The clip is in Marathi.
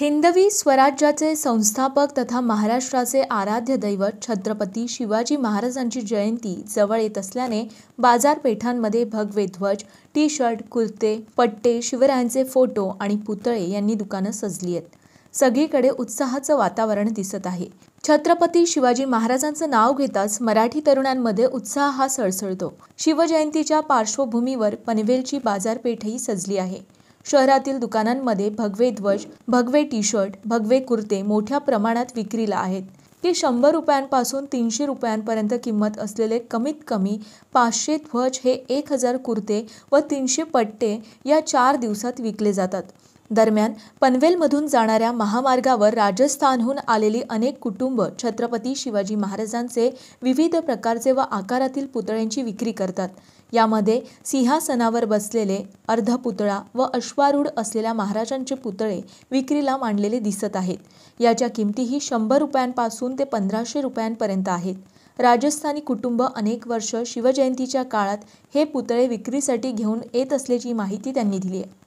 हिंदवी स्वराज्याचे संस्थापक तथा महाराष्ट्राचे आराध्य दैवत छत्रपती शिवाजी महाराजांची जयंती जवळ येत असल्याने बाजारपेठांमध्ये भगवे ध्वज टी शर्ट कुर्ते पट्टे शिवरायांचे फोटो आणि पुतळे यांनी दुकानं सजली आहेत सगळीकडे उत्साहाचं वातावरण दिसत आहे छत्रपती शिवाजी महाराजांचं नाव घेताच मराठी तरुणांमध्ये उत्साह हा सळसळतो शिवजयंतीच्या पार्श्वभूमीवर पनवेलची बाजारपेठही सजली आहे शहरातील दुकानांमध्ये भगवे ध्वज भगवे टी शर्ट भगवे कुर्ते मोठ्या प्रमाणात विक्रीला आहेत ते शंभर रुपयांपासून तीनशे रुपयांपर्यंत किंमत असलेले कमीत कमी पाचशे ध्वज हे एक हजार कुर्ते व तीनशे पट्टे या चार दिवसात विकले जातात दरम्यान पनवेलमधून जाणाऱ्या महामार्गावर राजस्थानहून आलेली अनेक कुटुंब छत्रपती शिवाजी महाराजांचे विविध प्रकारचे व आकारातील पुतळ्यांची विक्री करतात यामध्ये सिंहासनावर बसलेले अर्ध पुतळा व अश्वारूढ असलेल्या महाराजांचे पुतळे विक्रीला मांडलेले दिसत आहेत याच्या किमतीही शंभर रुपयांपासून ते पंधराशे रुपयांपर्यंत आहेत राजस्थानी कुटुंब अनेक वर्ष शिवजयंतीच्या काळात हे पुतळे विक्रीसाठी घेऊन येत असल्याची माहिती त्यांनी दिली आहे